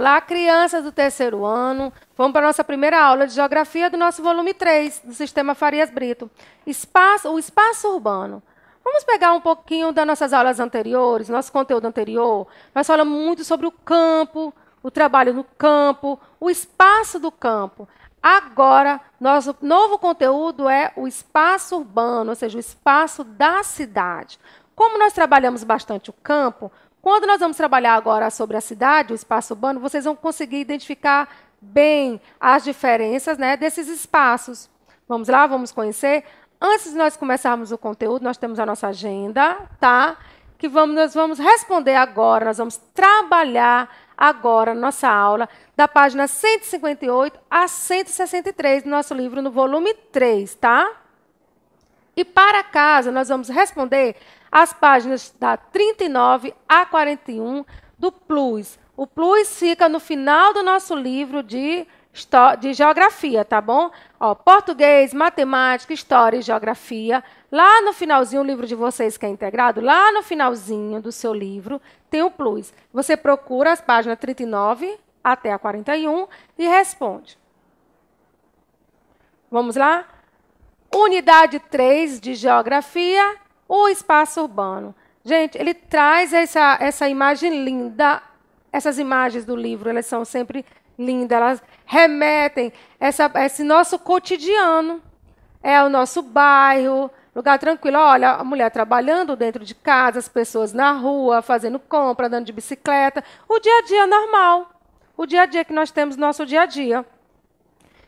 Olá, crianças do terceiro ano. Vamos para a nossa primeira aula de Geografia do nosso volume 3, do Sistema Farias Brito. Espaço, o espaço urbano. Vamos pegar um pouquinho das nossas aulas anteriores, nosso conteúdo anterior. Nós falamos muito sobre o campo, o trabalho no campo, o espaço do campo. Agora, nosso novo conteúdo é o espaço urbano, ou seja, o espaço da cidade. Como nós trabalhamos bastante o campo, quando nós vamos trabalhar agora sobre a cidade, o espaço urbano, vocês vão conseguir identificar bem as diferenças né, desses espaços. Vamos lá, vamos conhecer. Antes de nós começarmos o conteúdo, nós temos a nossa agenda, tá? Que vamos, nós vamos responder agora, nós vamos trabalhar agora nossa aula da página 158 a 163 do nosso livro no volume 3, tá? E para casa, nós vamos responder as páginas da 39 a 41 do Plus. O Plus fica no final do nosso livro de, de geografia, tá bom? Ó, português, matemática, história e geografia. Lá no finalzinho, o livro de vocês que é integrado, lá no finalzinho do seu livro, tem o Plus. Você procura as páginas 39 até a 41 e responde. Vamos lá? Unidade 3 de Geografia, o espaço urbano. Gente, ele traz essa, essa imagem linda. Essas imagens do livro, elas são sempre lindas. Elas remetem essa, esse nosso cotidiano. É o nosso bairro, lugar tranquilo. Olha, a mulher trabalhando dentro de casa, as pessoas na rua, fazendo compra, andando de bicicleta. O dia a dia normal. O dia a dia que nós temos, nosso dia a dia.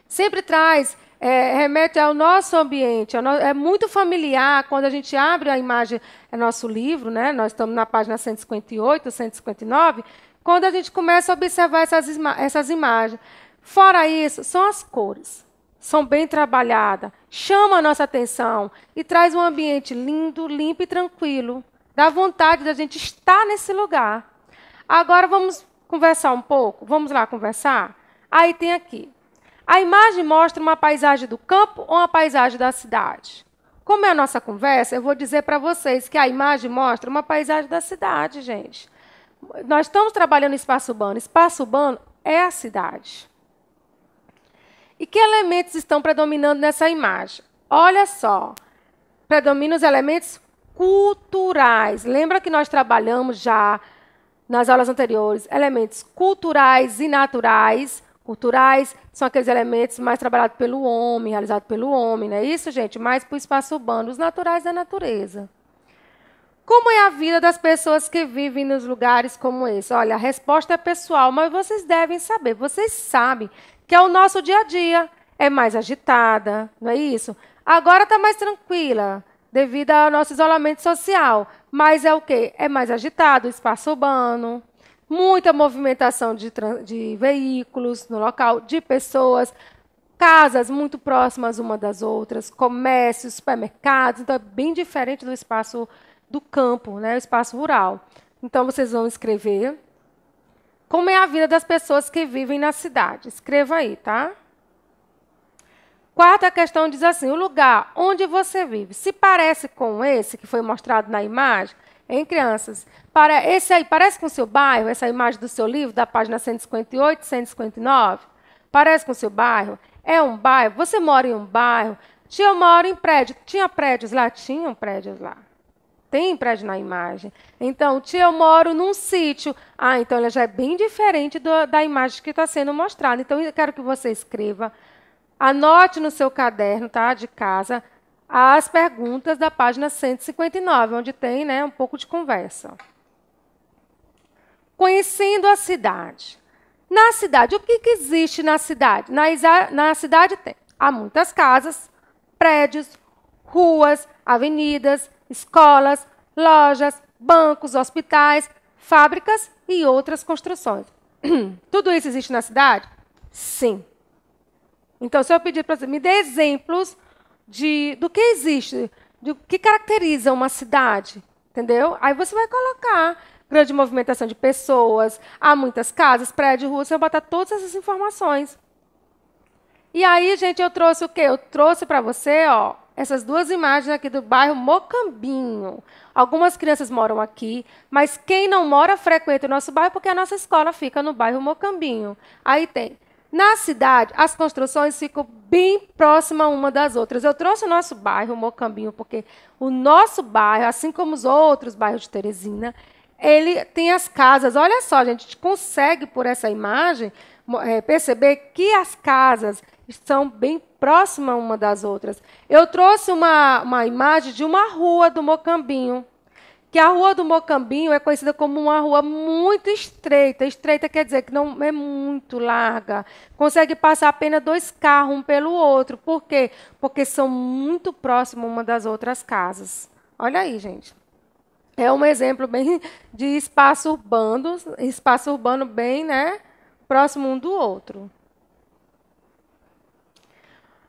Sempre traz é, remete ao nosso ambiente. É muito familiar quando a gente abre a imagem, é nosso livro, né? nós estamos na página 158, 159, quando a gente começa a observar essas, essas imagens. Fora isso, são as cores. São bem trabalhadas, chama a nossa atenção e traz um ambiente lindo, limpo e tranquilo. Dá vontade da gente estar nesse lugar. Agora vamos conversar um pouco? Vamos lá conversar? Aí tem aqui a imagem mostra uma paisagem do campo ou uma paisagem da cidade? Como é a nossa conversa, eu vou dizer para vocês que a imagem mostra uma paisagem da cidade, gente. Nós estamos trabalhando espaço urbano. Espaço urbano é a cidade. E que elementos estão predominando nessa imagem? Olha só, predominam os elementos culturais. Lembra que nós trabalhamos já nas aulas anteriores elementos culturais e naturais culturais, são aqueles elementos mais trabalhados pelo homem, realizados pelo homem, não é isso, gente? Mais para o espaço urbano, os naturais da natureza. Como é a vida das pessoas que vivem nos lugares como esse? Olha, a resposta é pessoal, mas vocês devem saber, vocês sabem que é o nosso dia a dia. É mais agitada, não é isso? Agora está mais tranquila, devido ao nosso isolamento social. Mas é o quê? É mais agitado, o espaço urbano, muita movimentação de, de veículos no local, de pessoas, casas muito próximas uma das outras, comércios, supermercados, então é bem diferente do espaço do campo, né, o espaço rural. Então vocês vão escrever como é a vida das pessoas que vivem na cidade. Escreva aí, tá? Quarta questão diz assim: o lugar onde você vive se parece com esse que foi mostrado na imagem? Em crianças. Para esse aí, parece com o seu bairro, essa imagem do seu livro, da página 158, 159? Parece com o seu bairro? É um bairro? Você mora em um bairro? Eu moro em prédio. Tinha prédios lá? Tinham prédios lá tem prédio na imagem. Então, tia, eu moro num sítio. Ah, então ela já é bem diferente do, da imagem que está sendo mostrada. Então, eu quero que você escreva, anote no seu caderno, tá? De casa, às perguntas da página 159, onde tem né, um pouco de conversa. Conhecendo a cidade. Na cidade, o que, que existe na cidade? Na, na cidade tem há muitas casas, prédios, ruas, avenidas, escolas, lojas, bancos, hospitais, fábricas e outras construções. Tudo isso existe na cidade? Sim. Então, se eu pedir para você me dê exemplos de do que existe, do que caracteriza uma cidade, entendeu? Aí você vai colocar grande movimentação de pessoas, há muitas casas, prédios, ruas, você vai botar todas essas informações. E aí, gente, eu trouxe o quê? Eu trouxe para você, ó, essas duas imagens aqui do bairro Mocambinho. Algumas crianças moram aqui, mas quem não mora frequenta o nosso bairro porque a nossa escola fica no bairro Mocambinho. Aí tem na cidade, as construções ficam bem próximas uma das outras. Eu trouxe o nosso bairro, o Mocambinho, porque o nosso bairro, assim como os outros bairros de Teresina, ele tem as casas. Olha só, gente, a gente consegue por essa imagem é, perceber que as casas estão bem próximas uma das outras. Eu trouxe uma, uma imagem de uma rua do Mocambinho que a Rua do Mocambinho é conhecida como uma rua muito estreita. Estreita quer dizer que não é muito larga. Consegue passar apenas dois carros um pelo outro. Por quê? Porque são muito próximos uma das outras casas. Olha aí, gente. É um exemplo bem de espaço urbano, espaço urbano bem, né, próximo um do outro.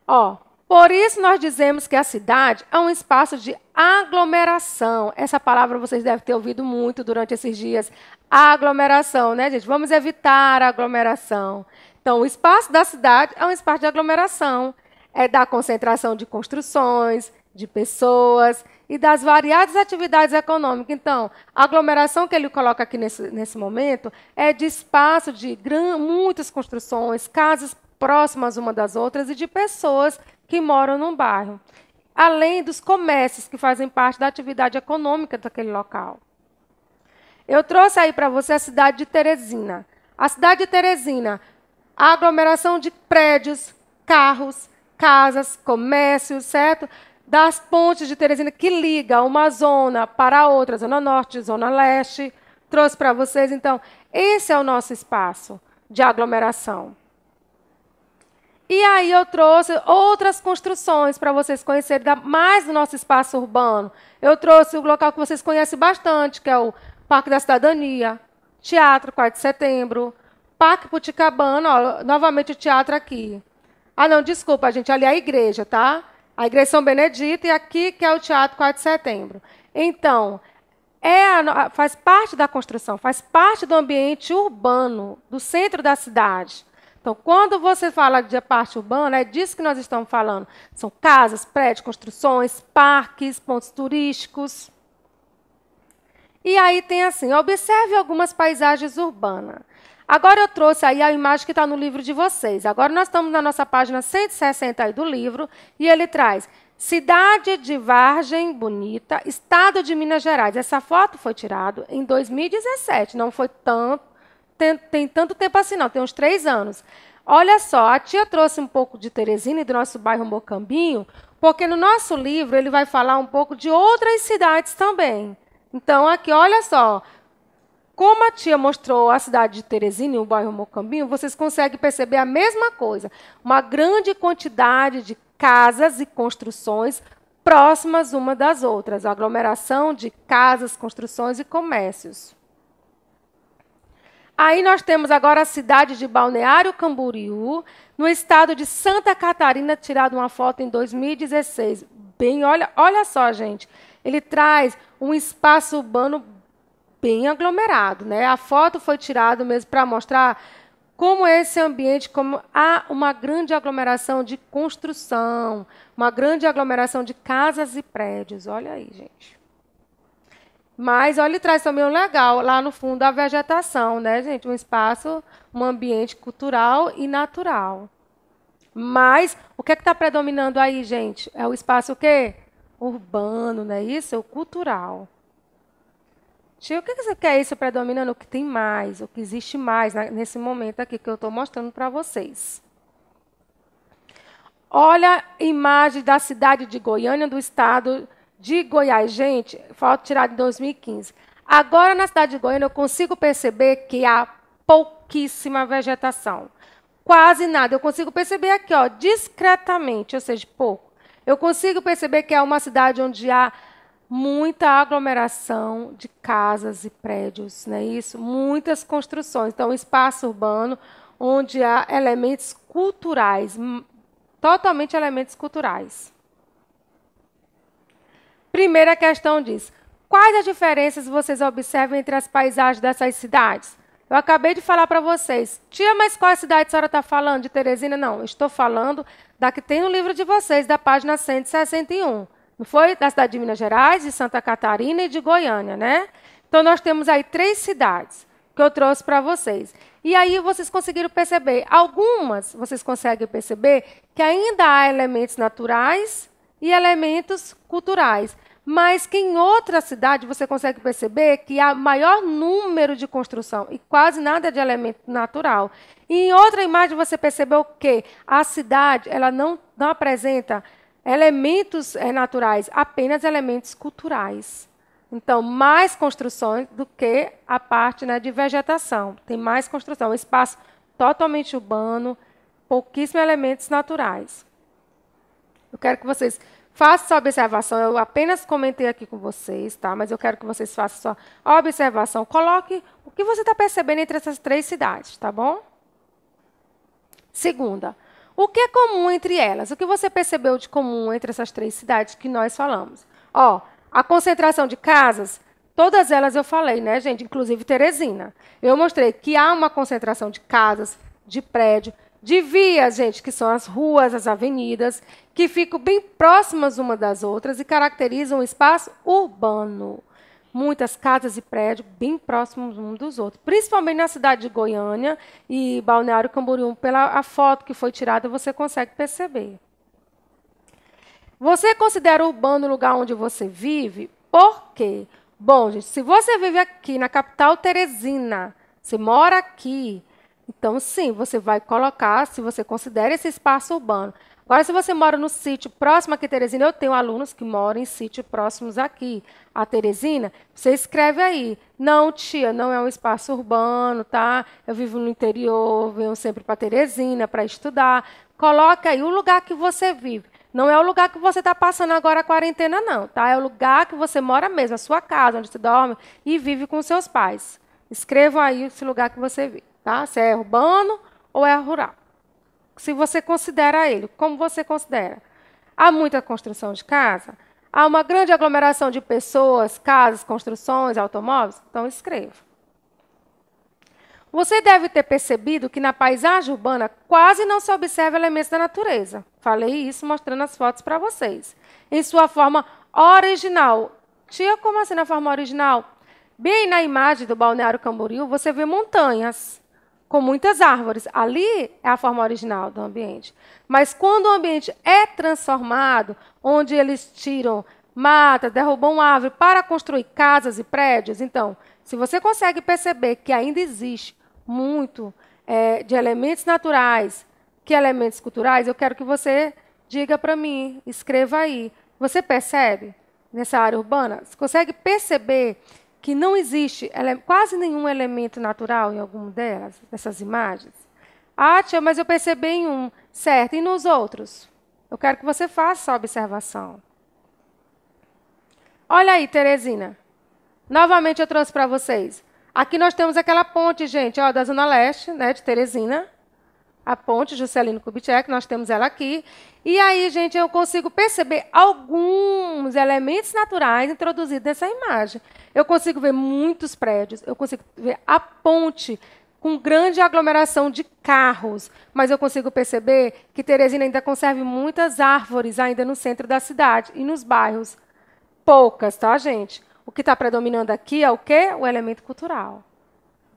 Ó, por isso nós dizemos que a cidade é um espaço de aglomeração. Essa palavra vocês devem ter ouvido muito durante esses dias. Aglomeração, né, gente? Vamos evitar a aglomeração. Então, o espaço da cidade é um espaço de aglomeração. É da concentração de construções, de pessoas e das variadas atividades econômicas. Então, a aglomeração que ele coloca aqui nesse, nesse momento é de espaço de gran, muitas construções, casas próximas uma das outras e de pessoas que moram num bairro, além dos comércios que fazem parte da atividade econômica daquele local. Eu trouxe aí para você a cidade de Teresina. A cidade de Teresina, a aglomeração de prédios, carros, casas, comércios, certo? Das pontes de Teresina que liga uma zona para a outra, zona norte, zona leste. Trouxe para vocês, então, esse é o nosso espaço de aglomeração. E aí eu trouxe outras construções para vocês conhecerem mais do nosso espaço urbano. Eu trouxe o local que vocês conhecem bastante, que é o Parque da Cidadania, Teatro 4 de Setembro, Parque Puticabana, ó, novamente o teatro aqui. Ah, não, desculpa, gente, ali é a igreja, tá? A Igreja São Benedito e aqui que é o Teatro 4 de Setembro. Então, é a, faz parte da construção, faz parte do ambiente urbano, do centro da cidade. Então, quando você fala de parte urbana, é disso que nós estamos falando. São casas, prédios, construções, parques, pontos turísticos. E aí tem assim, observe algumas paisagens urbanas. Agora eu trouxe aí a imagem que está no livro de vocês. Agora nós estamos na nossa página 160 aí do livro e ele traz Cidade de Vargem Bonita, Estado de Minas Gerais. Essa foto foi tirada em 2017, não foi tanto tem, tem tanto tempo assim, não, tem uns três anos. Olha só, a tia trouxe um pouco de Teresina e do nosso bairro Mocambinho, porque no nosso livro ele vai falar um pouco de outras cidades também. Então, aqui, olha só. Como a tia mostrou a cidade de Teresina e o bairro Mocambinho, vocês conseguem perceber a mesma coisa. Uma grande quantidade de casas e construções próximas uma das outras. A aglomeração de casas, construções e comércios. Aí nós temos agora a cidade de Balneário Camboriú, no estado de Santa Catarina, tirado uma foto em 2016. Bem, olha, olha só, gente. Ele traz um espaço urbano bem aglomerado, né? A foto foi tirada mesmo para mostrar como é esse ambiente, como há uma grande aglomeração de construção, uma grande aglomeração de casas e prédios. Olha aí, gente. Mas olha, ele traz também um legal, lá no fundo a vegetação, né, gente? Um espaço, um ambiente cultural e natural. Mas o que é está predominando aí, gente? É o espaço o quê? Urbano, não é isso? É o cultural. Tio, o que, que quer isso predominando? O que tem mais, o que existe mais nesse momento aqui que eu estou mostrando para vocês. Olha a imagem da cidade de Goiânia, do estado de Goiás, gente, foto tirada em 2015. Agora, na cidade de Goiânia, eu consigo perceber que há pouquíssima vegetação. Quase nada. Eu consigo perceber aqui, ó, discretamente, ou seja, pouco. Eu consigo perceber que é uma cidade onde há muita aglomeração de casas e prédios, não é isso? Muitas construções. Então, um espaço urbano onde há elementos culturais, totalmente elementos culturais. Primeira questão diz: quais as diferenças vocês observam entre as paisagens dessas cidades? Eu acabei de falar para vocês. Tia, mas qual cidade a senhora está falando? De Teresina? Não, estou falando da que tem no livro de vocês, da página 161. Não foi? Da cidade de Minas Gerais, de Santa Catarina e de Goiânia, né? Então, nós temos aí três cidades que eu trouxe para vocês. E aí vocês conseguiram perceber, algumas vocês conseguem perceber que ainda há elementos naturais e elementos culturais. Mas que em outra cidade você consegue perceber que há maior número de construção e quase nada de elemento natural. E em outra imagem você percebeu que a cidade ela não, não apresenta elementos é, naturais, apenas elementos culturais. Então, mais construções do que a parte né, de vegetação. Tem mais construção, espaço totalmente urbano, pouquíssimos elementos naturais. Eu quero que vocês façam a observação. Eu apenas comentei aqui com vocês, tá? Mas eu quero que vocês façam sua observação. Coloque o que você está percebendo entre essas três cidades, tá bom? Segunda, o que é comum entre elas? O que você percebeu de comum entre essas três cidades que nós falamos? Ó, a concentração de casas Todas elas eu falei, né, gente? Inclusive Teresina. Eu mostrei que há uma concentração de casas, de prédio, de vias, gente, que são as ruas, as avenidas, que ficam bem próximas uma das outras e caracterizam o espaço urbano. Muitas casas e prédios bem próximos um dos outros, principalmente na cidade de Goiânia e Balneário Camboriú. Pela a foto que foi tirada, você consegue perceber. Você considera urbano o lugar onde você vive? Por quê? Bom, gente, se você vive aqui na capital Teresina, se mora aqui, então, sim, você vai colocar, se você considera esse espaço urbano. Agora, se você mora no sítio próximo aqui, Teresina, eu tenho alunos que moram em sítios próximos aqui a Teresina, você escreve aí. Não, tia, não é um espaço urbano, tá? Eu vivo no interior, venho sempre para Teresina para estudar. Coloca aí o lugar que você vive. Não é o lugar que você está passando agora a quarentena, não, tá? É o lugar que você mora mesmo, a sua casa, onde você dorme e vive com seus pais. Escreva aí esse lugar que você vive tá? Se é urbano ou é rural. Se você considera ele, como você considera? Há muita construção de casa? Há uma grande aglomeração de pessoas, casas, construções, automóveis? Então escreva. Você deve ter percebido que na paisagem urbana quase não se observa elementos da natureza. Falei isso mostrando as fotos para vocês. Em sua forma original. Tia, como assim na forma original? Bem na imagem do Balneário Camboriú, você vê montanhas com muitas árvores. Ali é a forma original do ambiente. Mas quando o ambiente é transformado, onde eles tiram mata, derrubam árvore para construir casas e prédios, então, se você consegue perceber que ainda existe muito é, de elementos naturais, que elementos culturais, eu quero que você diga para mim, escreva aí. Você percebe nessa área urbana? Você consegue perceber que não existe quase nenhum elemento natural em alguma delas, dessas imagens. Ah, tia, mas eu percebi em um. Certo, e nos outros? Eu quero que você faça a observação. Olha aí, Teresina. Novamente eu trouxe para vocês. Aqui nós temos aquela ponte, gente, ó, da Zona Leste, né, de Teresina a ponte Juscelino Kubitschek, nós temos ela aqui. E aí, gente, eu consigo perceber alguns elementos naturais introduzidos nessa imagem. Eu consigo ver muitos prédios, eu consigo ver a ponte com grande aglomeração de carros, mas eu consigo perceber que Teresina ainda conserve muitas árvores ainda no centro da cidade e nos bairros. Poucas, tá, gente? O que está predominando aqui é o quê? O elemento cultural.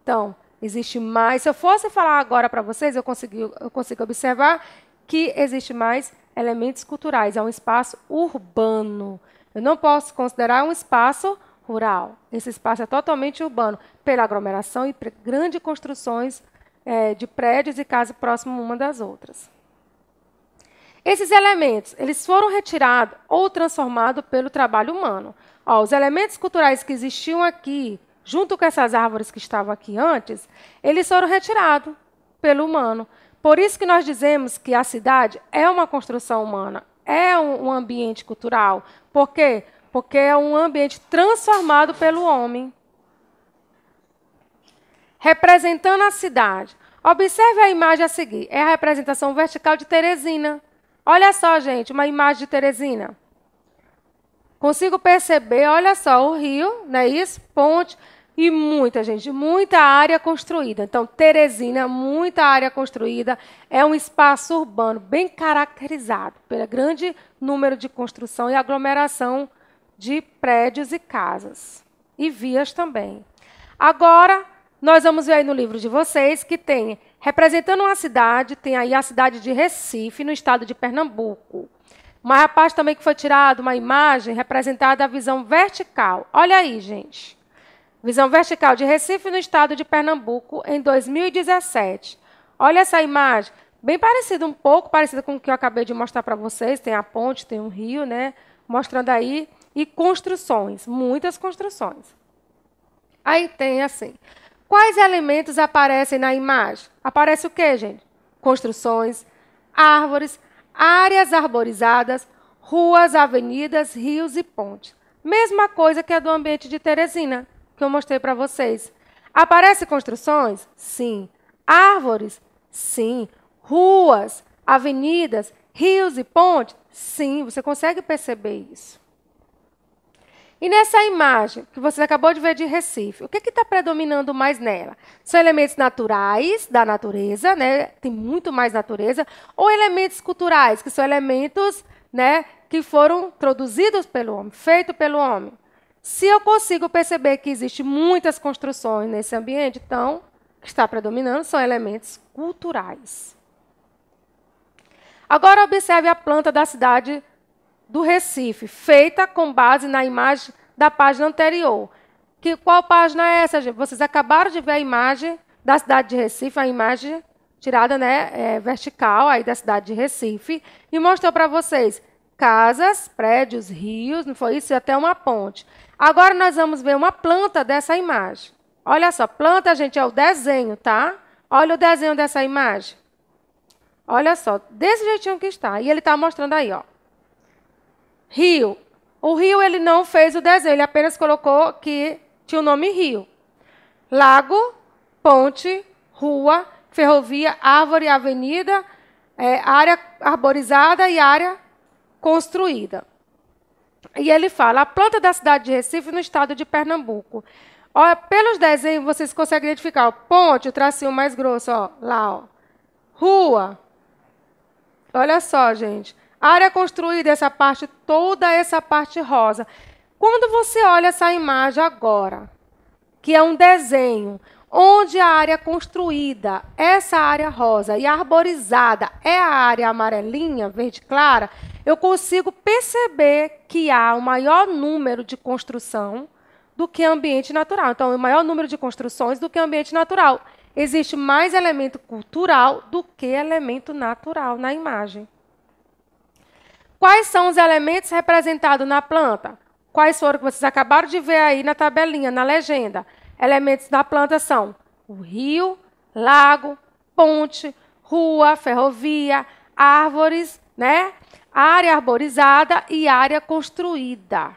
Então, Existe mais. Se eu fosse falar agora para vocês, eu consigo, eu consigo observar que existe mais elementos culturais. É um espaço urbano. Eu não posso considerar um espaço rural. Esse espaço é totalmente urbano, pela aglomeração e grandes construções é, de prédios e casas próximas uma das outras. Esses elementos, eles foram retirados ou transformados pelo trabalho humano. Ó, os elementos culturais que existiam aqui, junto com essas árvores que estavam aqui antes, eles foram retirados pelo humano. Por isso que nós dizemos que a cidade é uma construção humana, é um, ambiente cultural. Por quê? Porque é um ambiente transformado pelo homem. Representando a cidade. Observe a imagem a seguir. É a representação vertical de Teresina. Olha só, gente, uma imagem de Teresina. Consigo perceber, olha só, o rio, não é isso? Ponte e muita gente, muita área construída. Então, Teresina, muita área construída, é um espaço urbano bem caracterizado pelo grande número de construção e aglomeração de prédios e casas e vias também. Agora, nós vamos ver aí no livro de vocês que tem representando uma cidade, tem aí a cidade de Recife, no estado de Pernambuco. Uma parte também que foi tirada uma imagem representada a visão vertical. Olha aí, gente. Visão vertical de Recife no estado de Pernambuco em 2017. Olha essa imagem, bem parecida, um pouco parecida com o que eu acabei de mostrar para vocês. Tem a ponte, tem um rio, né? Mostrando aí. E construções, muitas construções. Aí tem assim. Quais elementos aparecem na imagem? Aparece o quê, gente? Construções, árvores, áreas arborizadas, ruas, avenidas, rios e pontes. Mesma coisa que a do ambiente de Teresina que eu mostrei para vocês. Aparecem construções? Sim. Árvores? Sim. Ruas, avenidas, rios e pontes? Sim, você consegue perceber isso. E nessa imagem que você acabou de ver de Recife, o que está predominando mais nela? São elementos naturais da natureza, né? Tem muito mais natureza, ou elementos culturais, que são elementos, né, que foram produzidos pelo homem, feitos pelo homem. Se eu consigo perceber que existem muitas construções nesse ambiente, então, o que está predominando são elementos culturais. Agora observe a planta da cidade do Recife, feita com base na imagem da página anterior. Que, qual página é essa, gente? Vocês acabaram de ver a imagem da cidade de Recife, a imagem tirada né, é, vertical aí da cidade de Recife, e mostrou para vocês casas, prédios, rios, não foi isso? E até uma ponte. Agora nós vamos ver uma planta dessa imagem. Olha só, planta, gente, é o desenho, tá? Olha o desenho dessa imagem. Olha só, desse jeitinho que está. E ele está mostrando aí, ó. Rio. O rio, ele não fez o desenho, ele apenas colocou que tinha o nome rio. Lago, ponte, rua, ferrovia, árvore, avenida, é, área arborizada e área construída. E ele fala: a planta da cidade de Recife, no estado de Pernambuco. Ó, pelos desenhos, vocês conseguem identificar: ponte, o tracinho mais grosso, ó, lá, ó. Rua. Olha só, gente. Área construída, essa parte, toda essa parte rosa. Quando você olha essa imagem agora, que é um desenho, onde a área construída, essa área rosa e arborizada é a área amarelinha, verde clara, eu consigo perceber que há um maior número de construção do que ambiente natural. Então, o um maior número de construções do que ambiente natural. Existe mais elemento cultural do que elemento natural na imagem. Quais são os elementos representados na planta? Quais foram que vocês acabaram de ver aí na tabelinha, na legenda? elementos da planta são o rio, lago, ponte, rua, ferrovia, árvores, né? Área arborizada e área construída.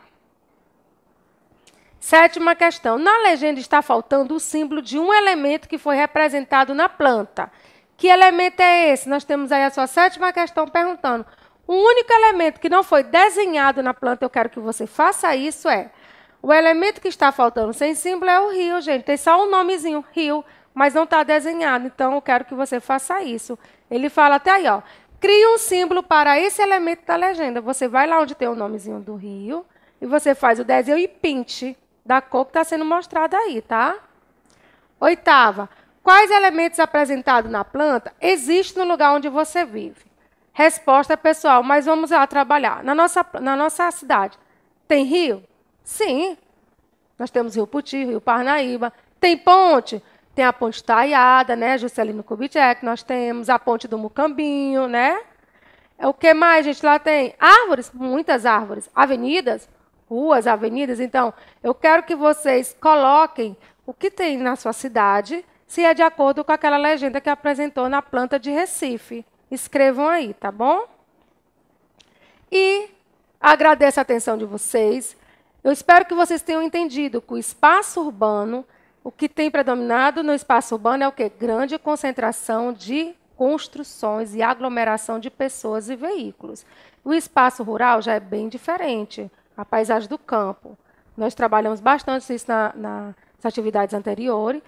Sétima questão. Na legenda está faltando o símbolo de um elemento que foi representado na planta. Que elemento é esse? Nós temos aí a sua sétima questão perguntando. O único elemento que não foi desenhado na planta, eu quero que você faça isso, é o elemento que está faltando sem símbolo é o rio, gente. Tem só um nomezinho, rio, mas não está desenhado. Então, eu quero que você faça isso. Ele fala até aí, ó. Crie um símbolo para esse elemento da legenda. Você vai lá onde tem o nomezinho do rio e você faz o desenho e pinte da cor que está sendo mostrada aí, tá? Oitava. Quais elementos apresentados na planta existem no lugar onde você vive? Resposta pessoal, mas vamos lá trabalhar. Na nossa, na nossa cidade, tem rio? Sim. Nós temos Rio Puti, Rio Parnaíba. Tem ponte? Tem a ponte Taiada, né? Juscelino Kubitschek, nós temos a ponte do Mucambinho, né? É o que mais, gente? Lá tem árvores, muitas árvores. Avenidas, ruas, avenidas. Então, eu quero que vocês coloquem o que tem na sua cidade, se é de acordo com aquela legenda que apresentou na planta de Recife. Escrevam aí, tá bom? E agradeço a atenção de vocês. Eu espero que vocês tenham entendido que o espaço urbano, o que tem predominado no espaço urbano é o que? Grande concentração de construções e aglomeração de pessoas e veículos. O espaço rural já é bem diferente, a paisagem do campo. Nós trabalhamos bastante isso na, na, nas atividades anteriores,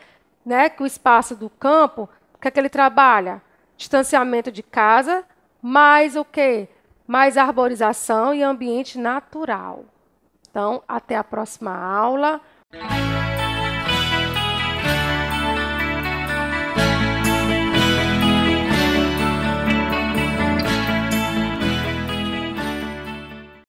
né? que o espaço do campo, o que é que ele trabalha? Distanciamento de casa, mais o quê? Mais arborização e ambiente natural. Então, até a próxima aula.